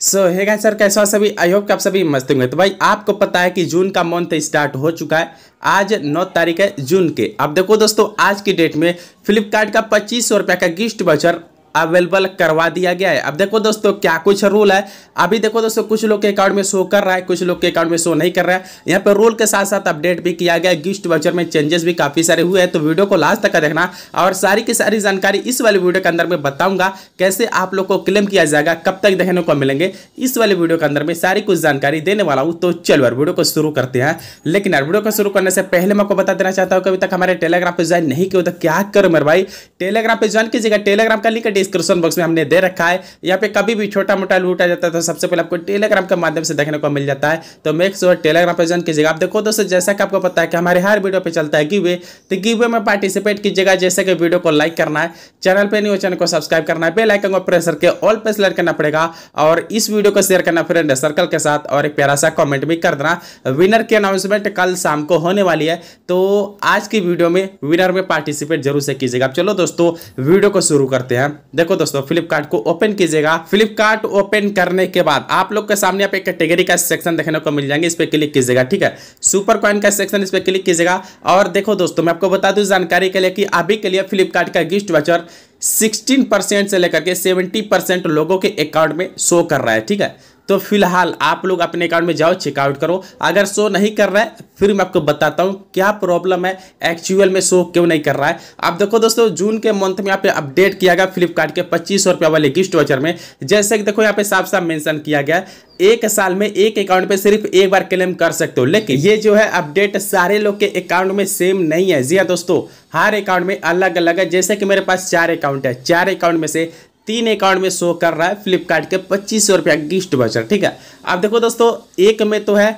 सो hey guys sir कैसे हो सभी आई होप कि आप सभी मस्त होंगे तो भाई आपको पता है कि जून का मंथ स्टार्ट हो चुका है आज नौ तारीख है जून के अब देखो दोस्तों आज की डेट में फ्लिपकार्ट का पच्चीस सौ रुपये का गिफ्ट बचर अवेलेबल करवा दिया गया है अब देखो दोस्तों क्या कुछ रूल है अभी देखो दोस्तों कुछ लोग के अकाउंट में शो कर रहा है कुछ लोग के अकाउंट में शो नहीं कर रहा है यहाँ पर रूल के साथ साथ अपडेट भी किया गया है गिफ्ट वाउचर में चेंजेस भी काफ़ी सारे हुए हैं तो वीडियो को लास्ट तक देखना और सारी की सारी जानकारी इस वाले वीडियो के अंदर में बताऊंगा कैसे आप लोग को क्लेम किया जाएगा कब तक देखने को मिलेंगे इस वाले वीडियो के अंदर में सारी कुछ जानकारी देने वाला हूँ तो चलो यार वीडियो को शुरू करते हैं लेकिन यार वीडियो को शुरू करने से पहले मैं आपको बता देना चाहता हूँ कि अभी तक हमारे टेलीग्राम पर ज्वाइन नहीं किया तो क्या करो मेरे भाई टेलीग्राम पर ज्वाइन कीजिएगा टेलीग्राम का लिंक डिस्क्रिप्शन बॉक्स में हमने दे रखा है यहाँ पे कभी भी छोटा मोटा लूट आ जाता है तो सबसे पहले आपको टेलीग्राम के माध्यम से देखने को मिल जाता है तो मेक श्योर टेलीग्राम पर ज्वाइन कीजिएगा आप देखो दोस्तों जैसा कि आपको पता है कि हमारे हर वीडियो पर चलता है गिवे तो गिवे में पार्टिसिपेट कीजिएगा जैसे कि वीडियो को लाइक करना है चैनल पर नहीं हो चैनल को सब्सक्राइब करना है बेल आइकन को प्रेस करके ऑल पे सिलेक्ट करना पड़ेगा और इस वीडियो को शेयर करना फ्रेंड सर्कल के साथ और एक प्यारा सा कॉमेंट भी कर देना विनर की अनाउंसमेंट कल शाम को होने वाली है तो आज की वीडियो में विनर में पार्टिसिपेट जरूर से कीजिएगा चलो दोस्तों वीडियो को शुरू करते हैं देखो दोस्तों फ्लिपकार्ट को ओपन कीजिएगा फ्लिपकार्ट ओपन करने के बाद आप लोग के सामने आप एक कैटेगरी का सेक्शन देखने को मिल जाएंगे इस पर क्लिक कीजिएगा ठीक है सुपर कॉइन का सेक्शन इस पर क्लिक कीजिएगा और देखो दोस्तों मैं आपको बता दू जानकारी के लिए कि अभी के लिए फ्लिपकार्ट का गिफ्ट वाचर 16 परसेंट से लेकर के 70 परसेंट लोगों के अकाउंट में शो कर रहा है ठीक है तो फिलहाल आप लोग अपने अकाउंट में जाओ चेकआउट करो अगर शो नहीं कर रहा है फिर मैं आपको बताता हूँ क्या प्रॉब्लम है एक्चुअल में शो क्यों नहीं कर रहा है आप देखो दोस्तों जून के मंथ में यहाँ पे अपडेट किया गया फ्लिपकार्ट के पच्चीस सौ रुपया वाले गिफ्ट वाचर में जैसे कि देखो यहाँ पे साफ साफ मैंशन किया गया एक साल में एक अकाउंट पे सिर्फ एक बार क्लेम कर सकते हो लेकिन ये जो है अपडेट सारे लोग के अकाउंट में सेम नहीं है जी हाँ दोस्तों हर अकाउंट में अलग अलग है जैसे कि मेरे पास चार अकाउंट है चार अकाउंट में से तीन अकाउंट में शो कर रहा है फ्लिपकार्ट के पच्चीस सौ रुपया गिफ्ट बचर ठीक है अब देखो दोस्तों एक में तो है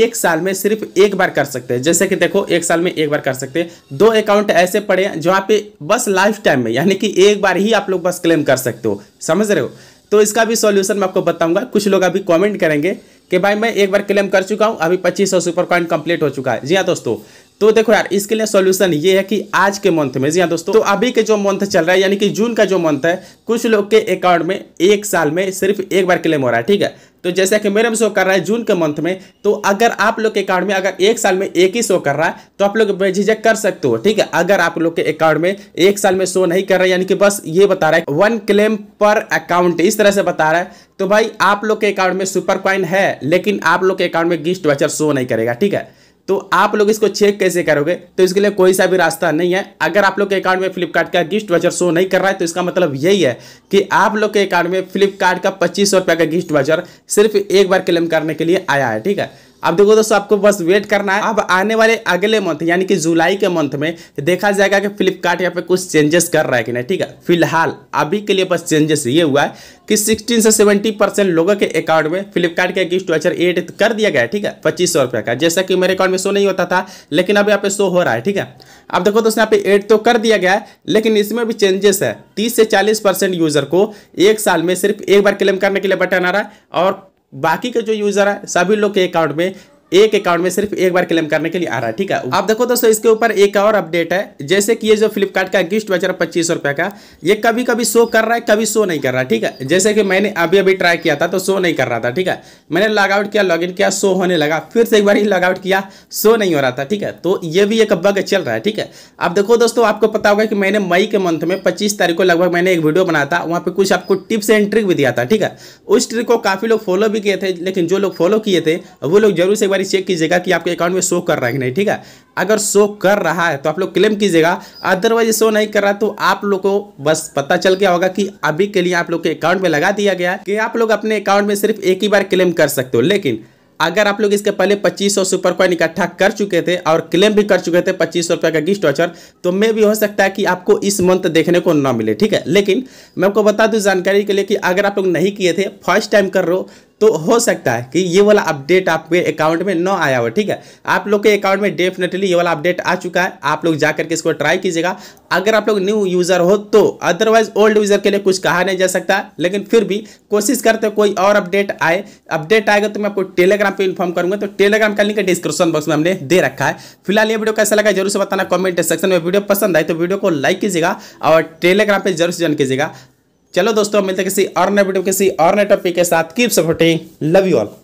एक साल में सिर्फ एक बार कर सकते हैं जैसे कि देखो एक साल में एक बार कर सकते हैं दो अकाउंट ऐसे पड़े हैं जहाँ पे बस लाइफ टाइम में यानी कि एक बार ही आप लोग बस क्लेम कर सकते हो समझ रहे हो तो इसका भी सॉल्यूशन मैं आपको बताऊंगा कुछ लोग अभी कमेंट करेंगे कि भाई मैं एक बार क्लेम कर चुका हूँ अभी पच्चीस सुपर कॉइन कंप्लीट हो चुका है जी हाँ दोस्तों तो देखो यार इसके लिए सोल्यूशन ये है कि आज के मंथ में जी हाँ दोस्तों तो अभी के जो मंथ चल रहा है यानी कि जून का जो मंथ है कुछ लोग के अकाउंट में एक साल में सिर्फ एक बार क्लेम हो रहा है ठीक है तो जैसा कि मेरे में शो कर रहा है जून के मंथ में तो अगर आप लोग के अकाउंट में अगर एक साल में एक ही शो कर रहा है तो आप लोग बेझिझक कर सकते हो ठीक है अगर आप लोग के अकाउंट में एक साल में शो नहीं कर रहा है यानी कि बस ये बता रहा है वन क्लेम पर अकाउंट इस तरह से बता रहा है तो भाई आप लोग के अकाउंट में सुपर क्वाइन है लेकिन आप लोग के अकाउंट में गिस्ट वाचर शो नहीं करेगा ठीक है तो आप लोग इसको चेक कैसे करोगे तो इसके लिए कोई सा भी रास्ता नहीं है अगर आप लोग के अकाउंट में फ्लिपकार्ट का गिफ्ट वजर शो नहीं कर रहा है तो इसका मतलब यही है कि आप लोग के अकाउंट में फ्लिपकार्ट का पच्चीस सौ रुपये का गिफ्ट वजर सिर्फ एक बार क्लेम करने के लिए आया है ठीक है अब देखो दोस्तों आपको बस वेट करना है अब आने वाले अगले मंथ यानी कि जुलाई के मंथ में तो देखा जाएगा कि फ्लिपकार्ट यहाँ पे कुछ चेंजेस कर रहा है कि नहीं ठीक है फिलहाल अभी के लिए बस चेंजेस ये हुआ है कि 16 से 70 परसेंट लोगों के अकाउंट में फ्लिपकार्ट का गिफ्ट वाचर एड कर दिया गया है ठीक है पच्चीस सौ रुपये का जैसा कि मेरे अकाउंट में शो नहीं होता था लेकिन अब यहाँ पे शो हो रहा है ठीक है अब देखो दोस्तों यहाँ पे एड तो कर दिया गया है लेकिन इसमें भी चेंजेस है तीस से चालीस यूजर को एक साल में सिर्फ एक बार क्लेम करने के लिए बटन आ रहा है और बाकी के जो यूज़र है सभी लोग के अकाउंट में एक अकाउंट में सिर्फ एक बार क्लेम करने के लिए आ रहा है ठीक है आप देखो दोस्तों इसके ऊपर एक और अपडेट है जैसे कि ये जो फ्लिपकार्ट का गिफ्ट वचर पच्चीस सौ रुपये का ये कभी कभी शो कर रहा है कभी शो नहीं कर रहा ठीक है जैसे कि मैंने अभी अभी ट्राई किया था तो शो नहीं कर रहा था ठीक है मैंने लॉगआउट किया लॉग किया शो होने लगा फिर से एक बार ही लॉगआउट किया शो नहीं हो रहा था ठीक है तो ये भी एक बग चल रहा है ठीक है अब देखो दोस्तों आपको पता होगा कि मैंने मई के मंथ में पच्चीस तारीख को लगभग मैंने एक वीडियो बनाया था वहाँ पर कुछ आपको टिप्स एंड ट्रिक भी दिया था ठीक है उस ट्रिक को काफ़ी लोग फॉलो भी किए थे लेकिन जो लोग फॉलो किए थे वो लोग जरूर से एक बार बार चेक कीजिएगा कि आपके अकाउंट में शो कर रहा है कि नहीं ठीक है अगर शो कर रहा है तो आप लोग क्लेम कीजिएगा अदरवाइज शो नहीं कर रहा तो आप लोग को बस पता चल गया होगा कि अभी के लिए आप लोग के अकाउंट में लगा दिया गया कि आप लोग अपने अकाउंट में सिर्फ एक ही बार क्लेम कर सकते हो लेकिन अगर आप लोग इसके पहले 2500 सौ सुपर कॉइन इकट्ठा कर चुके थे और क्लेम भी कर चुके थे पच्चीस सौ का गिफ्ट वाचर तो मे भी हो सकता है कि आपको इस मंथ देखने को ना मिले ठीक है लेकिन मैं आपको बता दूं जानकारी के लिए कि अगर आप लोग नहीं किए थे फर्स्ट टाइम कर रहे हो तो हो सकता है कि ये वाला अपडेट आपके अकाउंट में ना आया हो ठीक है आप लोग के अकाउंट में डेफिनेटली ये वाला अपडेट आ चुका है आप लोग जाकर के इसको ट्राई कीजिएगा अगर आप लोग न्यू यूज़र हो तो अदरवाइज ओल्ड यूज़र के लिए कुछ कहा नहीं जा सकता लेकिन फिर भी कोशिश करते हो कोई और अपडेट आए अपडेट आएगा तो मैं आपको टेलीग्राम पर इन्फॉर्म करूंगा तो टेलीग्राम का लिंक डिस्क्रिप्शन बॉक्स में हमने दे रखा है फिलहाल ये वीडियो कैसा लगा जरूर से बताना कमेंट सेक्शन में वीडियो पसंद आए तो वीडियो को लाइक कीजिएगा और टेलीग्राम पर जरूर से ज्वाइन कीजिएगा चलो दोस्तों मिलते किसी और नए वीडियो किसी और नए टॉपिक के साथ keep supporting love you all